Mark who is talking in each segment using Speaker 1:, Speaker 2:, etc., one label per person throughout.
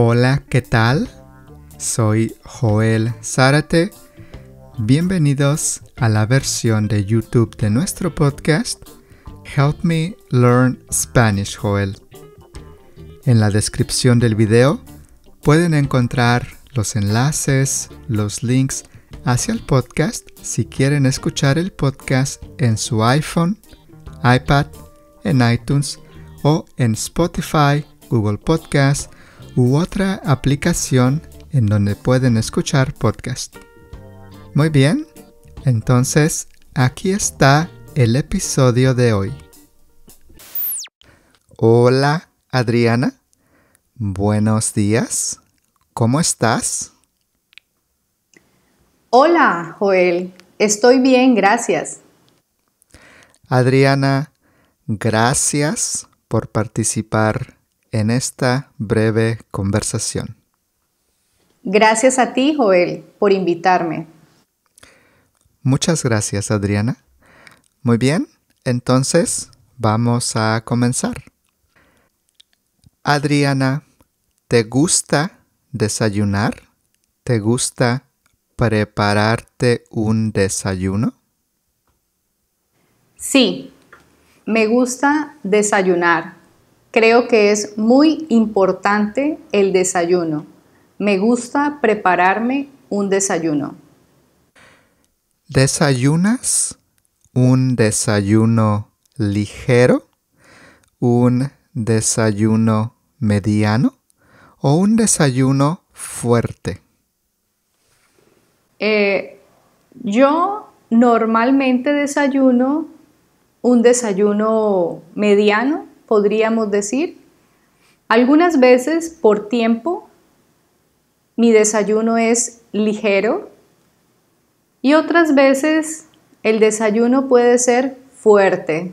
Speaker 1: Hola, ¿qué tal? Soy Joel Zárate. Bienvenidos a la versión de YouTube de nuestro podcast Help Me Learn Spanish Joel. En la descripción del video pueden encontrar los enlaces, los links hacia el podcast si quieren escuchar el podcast en su iPhone, iPad, en iTunes o en Spotify, Google Podcast u otra aplicación en donde pueden escuchar podcast. Muy bien, entonces aquí está el episodio de hoy. Hola Adriana, buenos días, ¿cómo estás?
Speaker 2: Hola Joel, estoy bien, gracias.
Speaker 1: Adriana, gracias por participar en esta breve conversación.
Speaker 2: Gracias a ti, Joel, por invitarme.
Speaker 1: Muchas gracias, Adriana. Muy bien, entonces vamos a comenzar. Adriana, ¿te gusta desayunar? ¿Te gusta prepararte un desayuno?
Speaker 2: Sí, me gusta desayunar. Creo que es muy importante el desayuno. Me gusta prepararme un desayuno.
Speaker 1: ¿Desayunas? ¿Un desayuno ligero? ¿Un desayuno mediano? ¿O un desayuno fuerte?
Speaker 2: Eh, yo normalmente desayuno un desayuno mediano podríamos decir. Algunas veces por tiempo mi desayuno es ligero y otras veces el desayuno puede ser fuerte.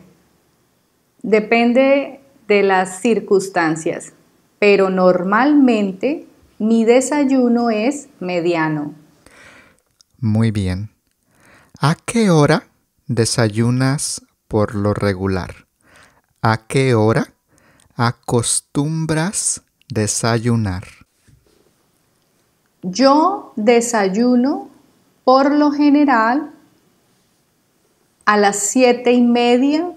Speaker 2: Depende de las circunstancias, pero normalmente mi desayuno es mediano.
Speaker 1: Muy bien. ¿A qué hora desayunas por lo regular? ¿A qué hora acostumbras desayunar?
Speaker 2: Yo desayuno por lo general a las siete y media,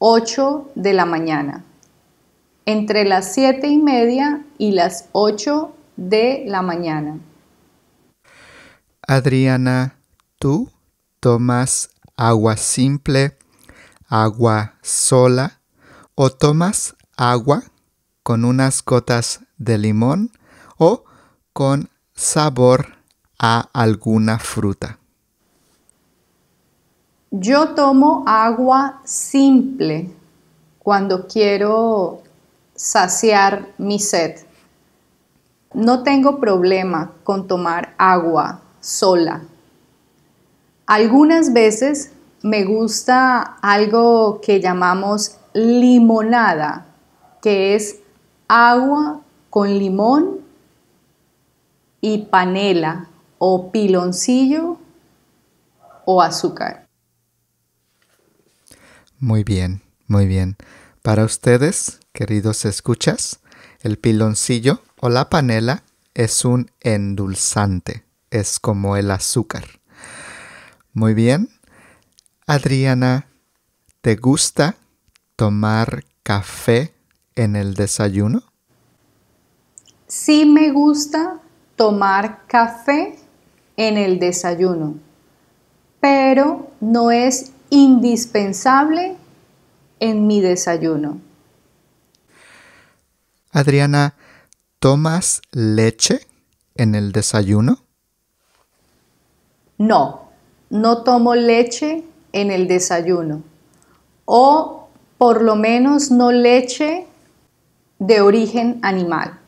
Speaker 2: 8 de la mañana. Entre las siete y media y las 8 de la mañana.
Speaker 1: Adriana, ¿tú tomas agua simple, agua sola? o tomas agua con unas gotas de limón o con sabor a alguna fruta.
Speaker 2: Yo tomo agua simple cuando quiero saciar mi sed. No tengo problema con tomar agua sola. Algunas veces me gusta algo que llamamos limonada, que es agua con limón y panela o piloncillo o azúcar.
Speaker 1: Muy bien, muy bien. Para ustedes, queridos escuchas, el piloncillo o la panela es un endulzante, es como el azúcar. Muy bien. Adriana, ¿te gusta tomar café en el desayuno?
Speaker 2: Sí me gusta tomar café en el desayuno, pero no es indispensable en mi desayuno.
Speaker 1: Adriana, ¿tomas leche en el desayuno?
Speaker 2: No, no tomo leche en el desayuno. O por lo menos no leche de origen animal.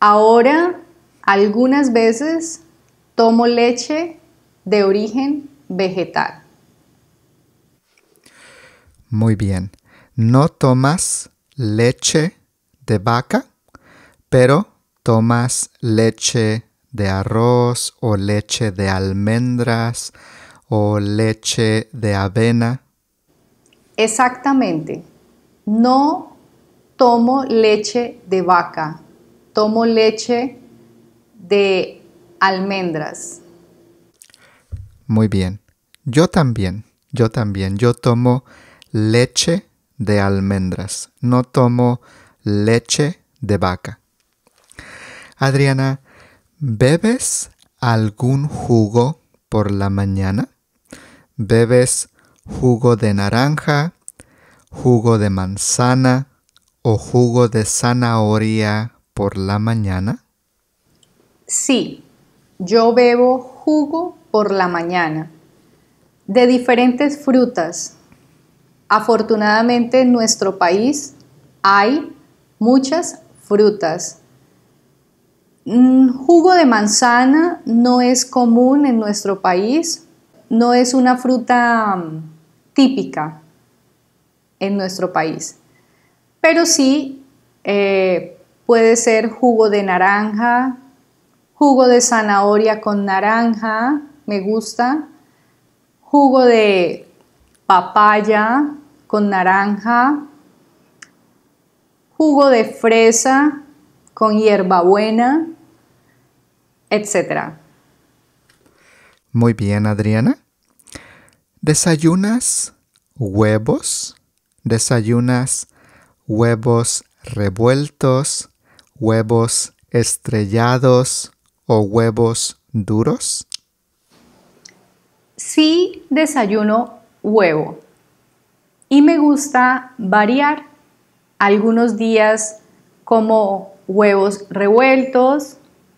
Speaker 2: Ahora, algunas veces tomo leche de origen vegetal.
Speaker 1: Muy bien. No tomas leche de vaca, pero tomas leche de arroz o leche de almendras o leche de avena
Speaker 2: Exactamente. No tomo leche de vaca, tomo leche de almendras.
Speaker 1: Muy bien. Yo también, yo también. Yo tomo leche de almendras, no tomo leche de vaca. Adriana, ¿bebes algún jugo por la mañana? ¿Bebes jugo de naranja, jugo de manzana o jugo de zanahoria por la mañana?
Speaker 2: Sí, yo bebo jugo por la mañana de diferentes frutas. Afortunadamente en nuestro país hay muchas frutas. Mm, jugo de manzana no es común en nuestro país, no es una fruta mm, típica en nuestro país. Pero sí eh, puede ser jugo de naranja, jugo de zanahoria con naranja, me gusta, jugo de papaya con naranja, jugo de fresa con hierbabuena, etc.
Speaker 1: Muy bien, Adriana. ¿Desayunas huevos? ¿Desayunas huevos revueltos, huevos estrellados o huevos duros?
Speaker 2: Sí, desayuno huevo. Y me gusta variar. Algunos días como huevos revueltos,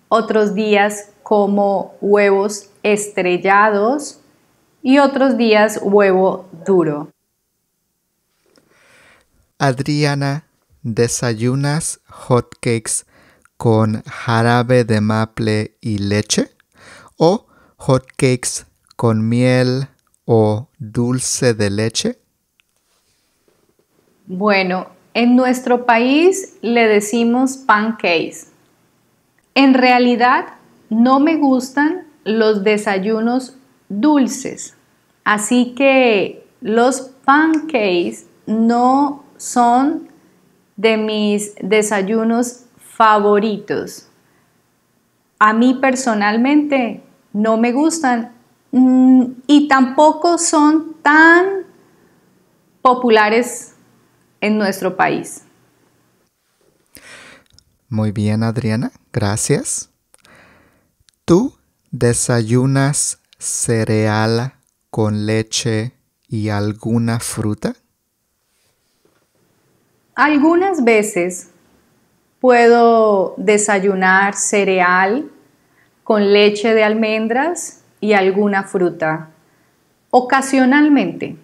Speaker 2: otros días como huevos estrellados y otros días huevo duro.
Speaker 1: Adriana, ¿desayunas hotcakes con jarabe de maple y leche? ¿O hotcakes con miel o dulce de leche?
Speaker 2: Bueno, en nuestro país le decimos pancakes. En realidad, no me gustan los desayunos dulces. Así que los pancakes no son de mis desayunos favoritos. A mí personalmente no me gustan mm, y tampoco son tan populares en nuestro país.
Speaker 1: Muy bien, Adriana, gracias. ¿Tú desayunas cereal con leche y alguna fruta?
Speaker 2: Algunas veces puedo desayunar cereal con leche de almendras y alguna fruta, ocasionalmente.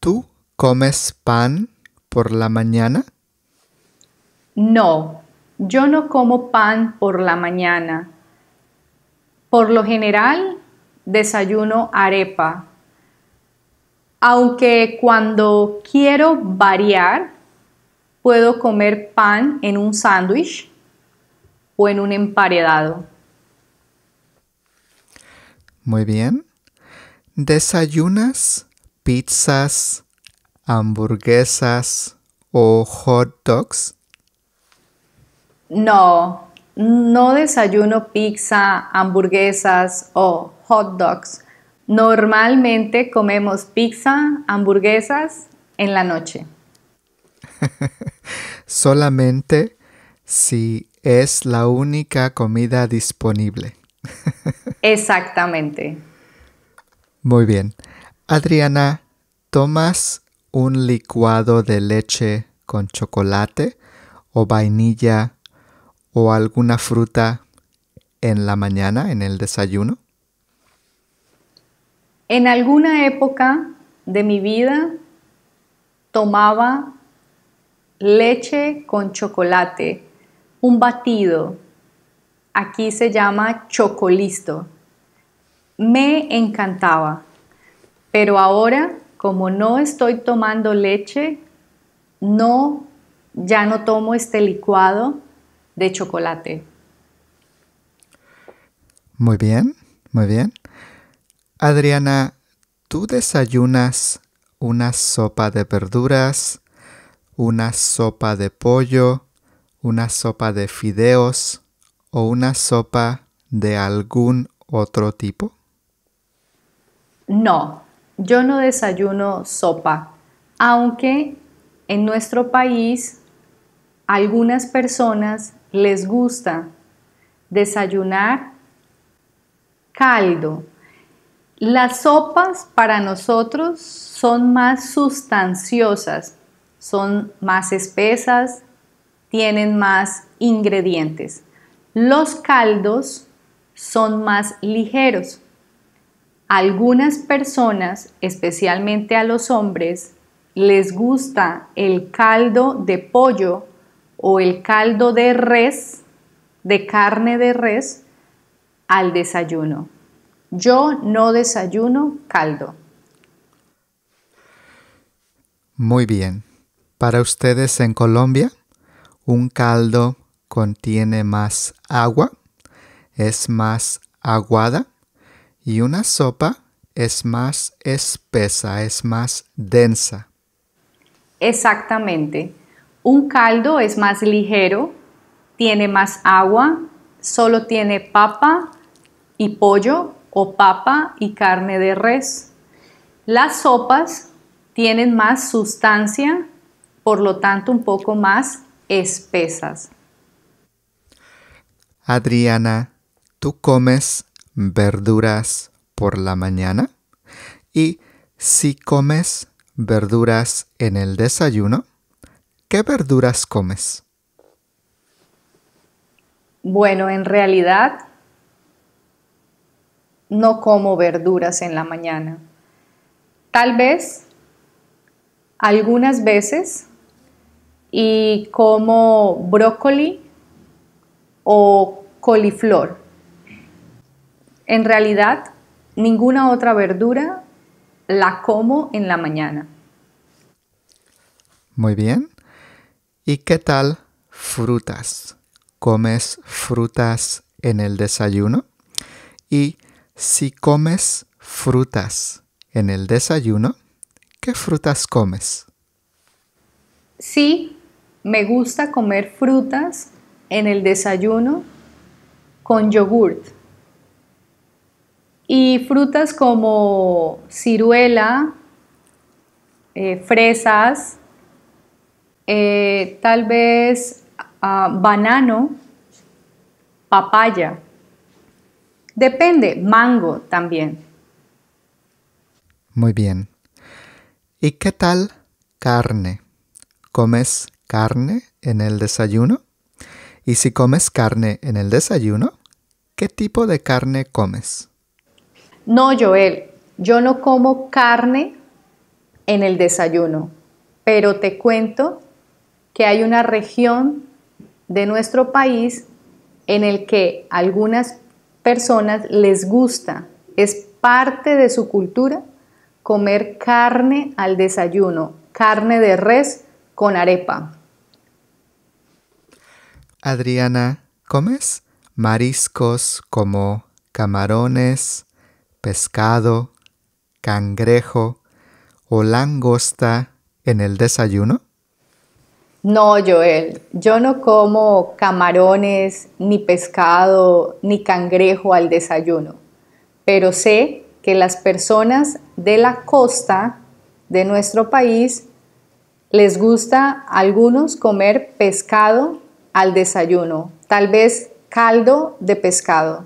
Speaker 1: ¿Tú comes pan por la mañana?
Speaker 2: No, yo no como pan por la mañana. Por lo general, desayuno arepa. Aunque cuando quiero variar, puedo comer pan en un sándwich o en un emparedado.
Speaker 1: Muy bien. ¿Desayunas pizzas, hamburguesas o hot dogs?
Speaker 2: No, no desayuno pizza, hamburguesas o hot dogs. Normalmente comemos pizza, hamburguesas en la noche.
Speaker 1: Solamente si es la única comida disponible.
Speaker 2: Exactamente.
Speaker 1: Muy bien. Adriana, ¿tomas un licuado de leche con chocolate o vainilla o alguna fruta en la mañana, en el desayuno?
Speaker 2: En alguna época de mi vida tomaba leche con chocolate, un batido. Aquí se llama chocolisto. Me encantaba, pero ahora como no estoy tomando leche, no, ya no tomo este licuado de chocolate.
Speaker 1: Muy bien, muy bien. Adriana, ¿tú desayunas una sopa de verduras, una sopa de pollo, una sopa de fideos o una sopa de algún otro tipo?
Speaker 2: No, yo no desayuno sopa, aunque en nuestro país algunas personas les gusta desayunar caldo. Las sopas para nosotros son más sustanciosas, son más espesas, tienen más ingredientes. Los caldos son más ligeros. Algunas personas, especialmente a los hombres, les gusta el caldo de pollo o el caldo de res, de carne de res, al desayuno. Yo no desayuno caldo.
Speaker 1: Muy bien. Para ustedes en Colombia, un caldo contiene más agua, es más aguada y una sopa es más espesa, es más densa.
Speaker 2: Exactamente. Un caldo es más ligero, tiene más agua, solo tiene papa y pollo o papa y carne de res. Las sopas tienen más sustancia, por lo tanto un poco más espesas.
Speaker 1: Adriana, ¿tú comes verduras por la mañana? ¿Y si comes verduras en el desayuno? ¿Qué verduras comes?
Speaker 2: Bueno, en realidad no como verduras en la mañana. Tal vez algunas veces y como brócoli o coliflor. En realidad, ninguna otra verdura la como en la mañana.
Speaker 1: Muy bien. ¿Y qué tal frutas? ¿Comes frutas en el desayuno? Y si comes frutas en el desayuno, ¿qué frutas comes?
Speaker 2: Sí, me gusta comer frutas en el desayuno con yogurt. Y frutas como ciruela, eh, fresas, eh, tal vez ah, banano, papaya. Depende, mango también.
Speaker 1: Muy bien. ¿Y qué tal carne? ¿Comes carne en el desayuno? Y si comes carne en el desayuno, ¿qué tipo de carne comes?
Speaker 2: No, Joel, yo no como carne en el desayuno, pero te cuento que hay una región de nuestro país en el que a algunas personas les gusta, es parte de su cultura comer carne al desayuno, carne de res con arepa.
Speaker 1: Adriana, ¿comes mariscos como camarones, pescado, cangrejo o langosta en el desayuno?
Speaker 2: No, Joel, yo no como camarones, ni pescado, ni cangrejo al desayuno, pero sé que las personas de la costa de nuestro país les gusta a algunos comer pescado al desayuno, tal vez caldo de pescado.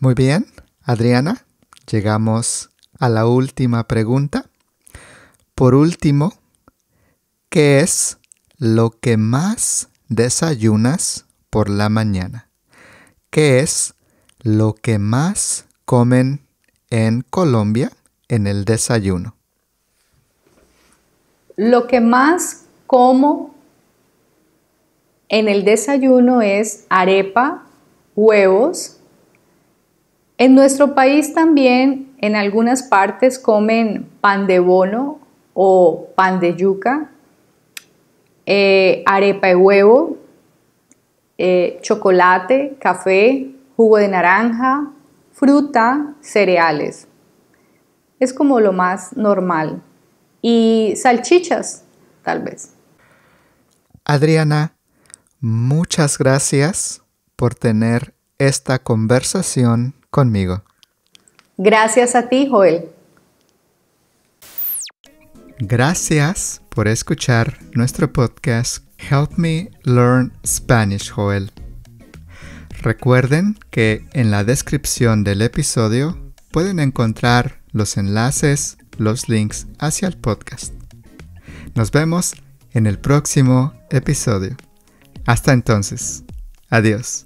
Speaker 1: Muy bien, Adriana, llegamos a la última pregunta. Por último, ¿Qué es lo que más desayunas por la mañana? ¿Qué es lo que más comen en Colombia en el desayuno?
Speaker 2: Lo que más como en el desayuno es arepa, huevos. En nuestro país también en algunas partes comen pan de bono o pan de yuca, eh, arepa de huevo, eh, chocolate, café, jugo de naranja, fruta, cereales. Es como lo más normal. Y salchichas, tal vez.
Speaker 1: Adriana, muchas gracias por tener esta conversación conmigo.
Speaker 2: Gracias a ti, Joel.
Speaker 1: Gracias por escuchar nuestro podcast Help Me Learn Spanish Joel. Recuerden que en la descripción del episodio pueden encontrar los enlaces, los links hacia el podcast. Nos vemos en el próximo episodio. Hasta entonces. Adiós.